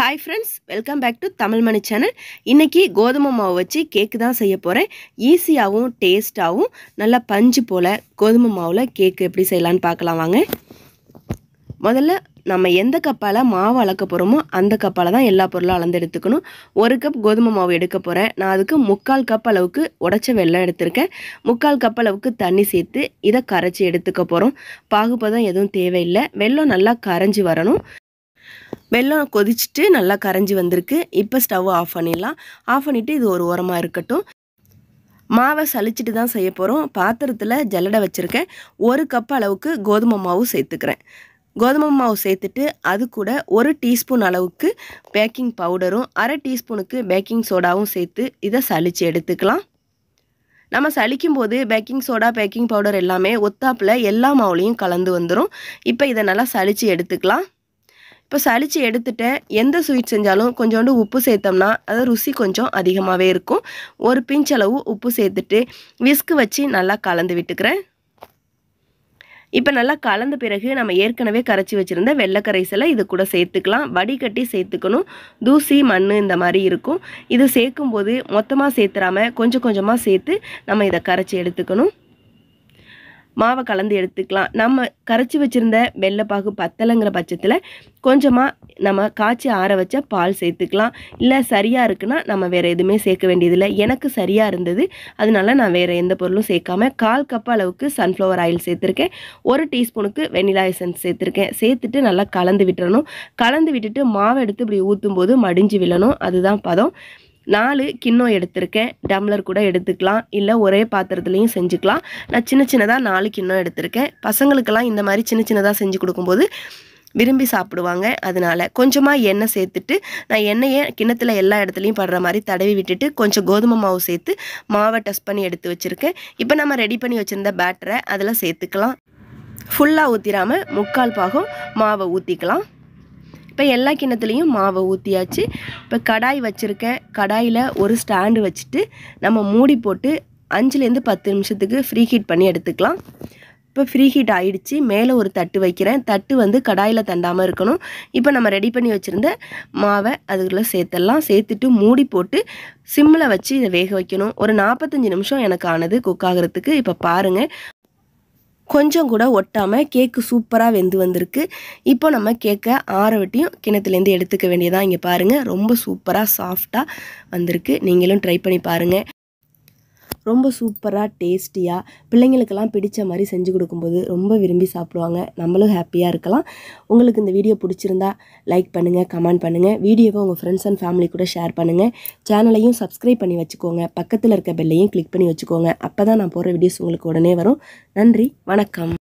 hi friends welcome back to Tamil Mani channel இன்றைக்கி கோதுமை மாவு வச்சு கேக்கு தான் செய்ய போகிறேன் ஈஸியாகவும் டேஸ்ட்டாகவும் நல்லா பஞ்சு போல் கோதுமை மாவில் கேக்கு எப்படி செய்யலான்னு பார்க்கலாம் வாங்க முதல்ல நம்ம எந்த கப்பால் மாவு அளக்க போகிறோமோ அந்த கப்பால் தான் எல்லா பொருளும் அளந்து எடுத்துக்கணும் ஒரு கப் கோதுமை மாவு எடுக்க போகிறேன் நான் அதுக்கு முக்கால் கப் அளவுக்கு உடச்ச வெள்ளம் எடுத்திருக்கேன் முக்கால் கப் அளவுக்கு தண்ணி சேர்த்து இதை கரைச்சி எடுத்துக்க போகிறோம் பாகுபதம் எதுவும் தேவையில்லை வெள்ளம் நல்லா கரைஞ்சி வரணும் வெள்ளம் கொதிச்சுட்டு நல்லா கரைஞ்சி வந்திருக்கு இப்போ ஸ்டவ் ஆஃப் பண்ணிடலாம் ஆஃப் பண்ணிவிட்டு இது ஒரு உரமாக இருக்கட்டும் மாவை சளிச்சிட்டு தான் செய்ய போகிறோம் பாத்திரத்தில் ஜல்லடை வச்சுருக்கேன் ஒரு கப் அளவுக்கு கோதுமை மாவு சேர்த்துக்கிறேன் கோதுமை மாவு சேர்த்துட்டு அது கூட ஒரு டீஸ்பூன் அளவுக்கு பேக்கிங் பவுடரும் அரை டீஸ்பூனுக்கு பேக்கிங் சோடாவும் சேர்த்து இதை சளிச்சு எடுத்துக்கலாம் நம்ம சளிக்கும் போது பேக்கிங் சோடா பேக்கிங் பவுடர் எல்லாமே ஒத்தாப்பில் எல்லா மாவுலேயும் கலந்து வந்துடும் இப்போ இதை நல்லா சளிச்சு எடுத்துக்கலாம் இப்போ சளிச்சு எடுத்துட்டேன் எந்த ஸ்வீட் செஞ்சாலும் கொஞ்சோண்டு உப்பு சேர்த்தோம்னா அது ருசி கொஞ்சம் அதிகமாகவே இருக்கும் ஒரு பிஞ்ச் அளவு உப்பு சேர்த்துட்டு விஸ்கு வச்சு நல்லா கலந்து விட்டுக்கிறேன் இப்போ நல்லா கலந்த பிறகு நம்ம ஏற்கனவே கரைச்சி வச்சுருந்த வெள்ளைக்கரைசலை இது கூட சேர்த்துக்கலாம் வடிகட்டி சேர்த்துக்கணும் தூசி மண் இந்த மாதிரி இருக்கும் இது சேர்க்கும்போது மொத்தமாக சேர்த்துறாமல் கொஞ்சம் கொஞ்சமாக சேர்த்து நம்ம இதை கரைச்சி எடுத்துக்கணும் மாவை கலந்து எடுத்துக்கலாம் நம்ம கரைச்சி வச்சுருந்த வெள்ளைப்பாகு பத்தலைங்கிற பட்சத்தில் கொஞ்சமாக நம்ம காய்ச்சி ஆற வச்ச பால் சேர்த்துக்கலாம் இல்லை சரியாக இருக்குன்னா நம்ம வேறு எதுவுமே சேர்க்க வேண்டியதில்லை எனக்கு சரியாக இருந்தது அதனால நான் வேறு எந்த பொருளும் சேர்க்காம கால் கப் அளவுக்கு சன்ஃப்ளவர் ஆயில் சேர்த்துருக்கேன் ஒரு டீஸ்பூனுக்கு வெனிலா எசன்ஸ் சேர்த்துருக்கேன் சேர்த்துட்டு நல்லா கலந்து விட்டுறணும் கலந்து விட்டுட்டு மாவை எடுத்து இப்படி ஊற்றும் போது மடிஞ்சு விழணும் அதுதான் பதம் நாலு கிண்ணம் எடுத்திருக்கேன் டம்ளர் கூட எடுத்துக்கலாம் இல்லை ஒரே பாத்திரத்துலேயும் செஞ்சுக்கலாம் நான் சின்ன சின்னதாக நாலு கிண்ணம் எடுத்திருக்கேன் பசங்களுக்கெல்லாம் இந்த மாதிரி சின்ன சின்னதாக செஞ்சு கொடுக்கும்போது விரும்பி சாப்பிடுவாங்க அதனால் கொஞ்சமாக எண்ணெய் சேர்த்துட்டு நான் எண்ணெயை கிண்ணத்தில் எல்லா இடத்துலையும் படுற மாதிரி தடவி விட்டுட்டு கொஞ்சம் கோதுமை மாவு சேர்த்து மாவை டஸ்ட் பண்ணி எடுத்து வச்சுருக்கேன் இப்போ நம்ம ரெடி பண்ணி வச்சுருந்த பேட்டரை அதில் சேர்த்துக்கலாம் ஃபுல்லாக ஊற்றிடாமல் முக்கால் பாகம் மாவை ஊற்றிக்கலாம் இப்போ எல்லா கிண்ணத்துலேயும் மாவை ஊற்றியாச்சு இப்போ கடாய் வச்சுருக்கேன் கடாயில் ஒரு ஸ்டாண்டு வச்சுட்டு நம்ம மூடி போட்டு அஞ்சுலேருந்து பத்து நிமிஷத்துக்கு ஃப்ரீ ஹீட் பண்ணி எடுத்துக்கலாம் இப்போ ஃப்ரீ ஹீட் ஆகிடுச்சு மேலே ஒரு தட்டு வைக்கிறேன் தட்டு வந்து கடாயில் தண்டாமல் இருக்கணும் இப்போ நம்ம ரெடி பண்ணி வச்சுருந்த மாவை அதுக்குள்ளே சேர்த்துடலாம் சேர்த்துட்டு மூடி போட்டு சிம்மில் வச்சு இதை வேக வைக்கணும் ஒரு நாற்பத்தஞ்சு நிமிஷம் எனக்கு ஆனது குக் ஆகிறதுக்கு இப்போ பாருங்கள் கொஞ்சம் கூட ஒட்டாமல் கேக்கு சூப்பராக வெந்து வந்திருக்கு இப்போ நம்ம கேக்கை ஆற கிணத்துலேருந்து எடுத்துக்க வேண்டியதான் இங்கே பாருங்கள் ரொம்ப சூப்பராக சாஃப்டாக வந்திருக்கு நீங்களும் ட்ரை பண்ணி பாருங்கள் ரொம்ப சூப்பராக டேஸ்டியாக பிள்ளைங்களுக்கெல்லாம் பிடிச்ச மாதிரி செஞ்சு கொடுக்கும்போது ரொம்ப விரும்பி சாப்பிடுவாங்க நம்மளும் ஹாப்பியாக இருக்கலாம் உங்களுக்கு இந்த வீடியோ பிடிச்சிருந்தா லைக் பண்ணுங்கள் கமெண்ட் பண்ணுங்கள் வீடியோவை உங்கள் ஃப்ரெண்ட்ஸ் அண்ட் ஃபேமிலி கூட ஷேர் பண்ணுங்கள் சேனலையும் சப்ஸ்கிரைப் பண்ணி வச்சுக்கோங்க பக்கத்தில் இருக்க பெல்லையும் கிளிக் பண்ணி வச்சுக்கோங்க அப்போ தான் நான் போகிற வீடியோஸ் உங்களுக்கு உடனே வரும் நன்றி வணக்கம்